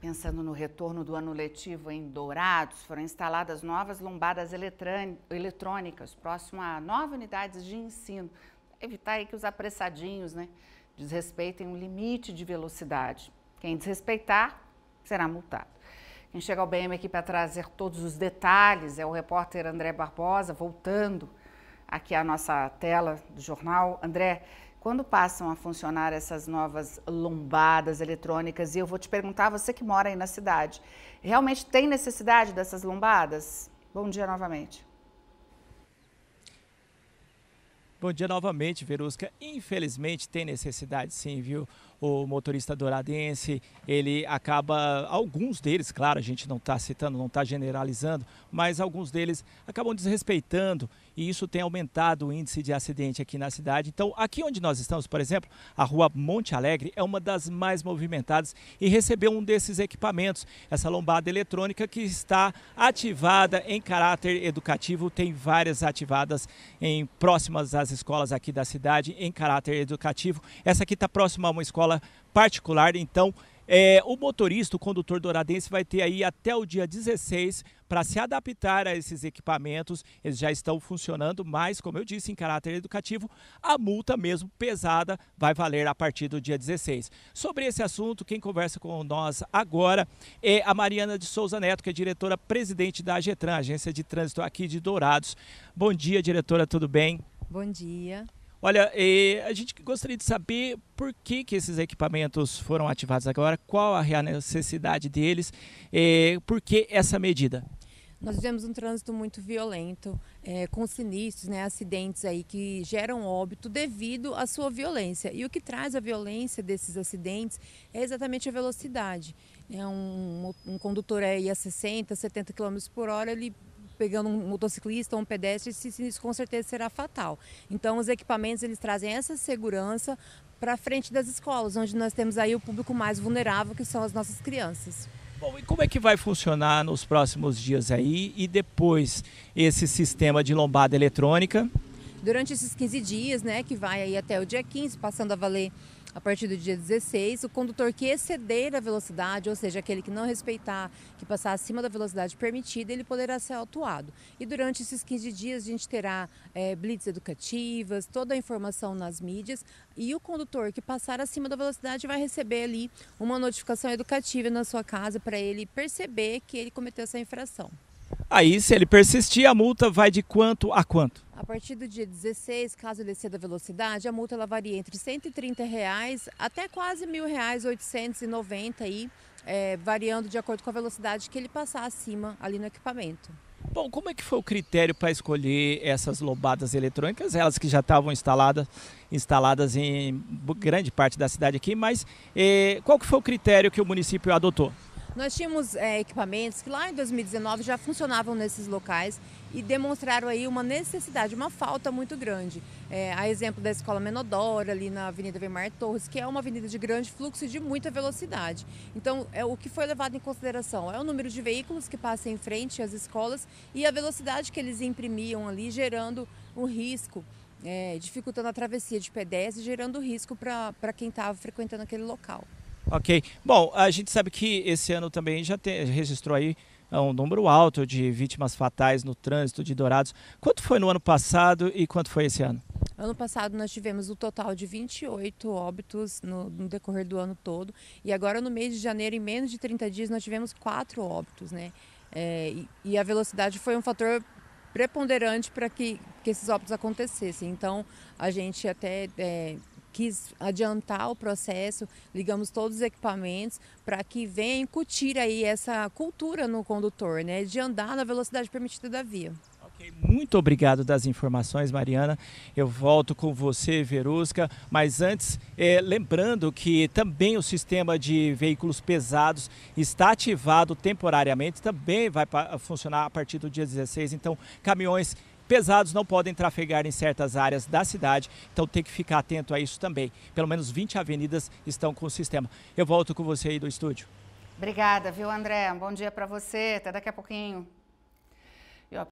Pensando no retorno do ano letivo em Dourados, foram instaladas novas lombadas eletrônicas próximo a nove unidades de ensino. Evitar aí que os apressadinhos né, desrespeitem o limite de velocidade. Quem desrespeitar será multado. Quem chega ao BM aqui para trazer todos os detalhes é o repórter André Barbosa, voltando aqui à nossa tela do jornal. André, quando passam a funcionar essas novas lombadas eletrônicas, e eu vou te perguntar, você que mora aí na cidade, realmente tem necessidade dessas lombadas? Bom dia novamente. Bom dia novamente, Verusca. Infelizmente tem necessidade sim, viu? o motorista douradense, ele acaba, alguns deles, claro, a gente não está citando, não está generalizando, mas alguns deles acabam desrespeitando e isso tem aumentado o índice de acidente aqui na cidade. Então, aqui onde nós estamos, por exemplo, a rua Monte Alegre é uma das mais movimentadas e recebeu um desses equipamentos, essa lombada eletrônica que está ativada em caráter educativo, tem várias ativadas em próximas às escolas aqui da cidade em caráter educativo. Essa aqui está próxima a uma escola escola particular. Então, é, o motorista, o condutor douradense, vai ter aí até o dia 16 para se adaptar a esses equipamentos. Eles já estão funcionando, mas, como eu disse, em caráter educativo, a multa mesmo pesada vai valer a partir do dia 16. Sobre esse assunto, quem conversa com nós agora é a Mariana de Souza Neto, que é diretora-presidente da AGETRAN, Agência de Trânsito aqui de Dourados. Bom dia, diretora, tudo bem? Bom dia. Olha, a gente gostaria de saber por que, que esses equipamentos foram ativados agora, qual a real necessidade deles, por que essa medida? Nós tivemos um trânsito muito violento, é, com sinistros, né, acidentes aí que geram óbito devido à sua violência. E o que traz a violência desses acidentes é exatamente a velocidade. É um, um condutor aí a 60, 70 km por hora, ele pegando um motociclista ou um pedestre, isso com certeza será fatal. Então, os equipamentos eles trazem essa segurança para frente das escolas, onde nós temos aí o público mais vulnerável, que são as nossas crianças. Bom, e como é que vai funcionar nos próximos dias aí e depois esse sistema de lombada eletrônica? Durante esses 15 dias, né, que vai aí até o dia 15, passando a valer a partir do dia 16, o condutor que exceder a velocidade, ou seja, aquele que não respeitar, que passar acima da velocidade permitida, ele poderá ser autuado. E durante esses 15 dias a gente terá é, blitz educativas, toda a informação nas mídias e o condutor que passar acima da velocidade vai receber ali uma notificação educativa na sua casa para ele perceber que ele cometeu essa infração. Aí, se ele persistir, a multa vai de quanto a quanto? A partir do dia 16, caso ele exceda a velocidade, a multa ela varia entre R$ 130 reais até quase R$ 1.890, aí, é, variando de acordo com a velocidade que ele passar acima ali no equipamento. Bom, como é que foi o critério para escolher essas lobadas eletrônicas? Elas que já estavam instaladas, instaladas em grande parte da cidade aqui, mas eh, qual que foi o critério que o município adotou? Nós tínhamos é, equipamentos que lá em 2019 já funcionavam nesses locais e demonstraram aí uma necessidade, uma falta muito grande. É, a exemplo da Escola Menodora, ali na Avenida Vemar Torres, que é uma avenida de grande fluxo e de muita velocidade. Então, é o que foi levado em consideração é o número de veículos que passam em frente às escolas e a velocidade que eles imprimiam ali, gerando um risco é, dificultando a travessia de pedestres e gerando risco para quem estava frequentando aquele local. Ok. Bom, a gente sabe que esse ano também já te registrou aí ah, um número alto de vítimas fatais no trânsito de Dourados. Quanto foi no ano passado e quanto foi esse ano? Ano passado nós tivemos o um total de 28 óbitos no, no, decorrer do ano todo e agora no mês de janeiro, em menos de 30 dias, nós tivemos quatro óbitos, né? É, e, e a velocidade foi um fator preponderante para que, que esses óbitos acontecessem. Então, a gente até é, quis adiantar o processo, ligamos todos os equipamentos para que venha incutir aí essa cultura no condutor, né, de andar na velocidade permitida da via. Muito obrigado das informações, Mariana. Eu volto com você, Verusca. Mas antes, é, lembrando que também o sistema de veículos pesados está ativado temporariamente, também vai funcionar a partir do dia 16. Então, caminhões pesados não podem trafegar em certas áreas da cidade, então tem que ficar atento a isso também. Pelo menos 20 avenidas estão com o sistema. Eu volto com você aí do estúdio. Obrigada, viu, André? bom dia para você. Até daqui a pouquinho.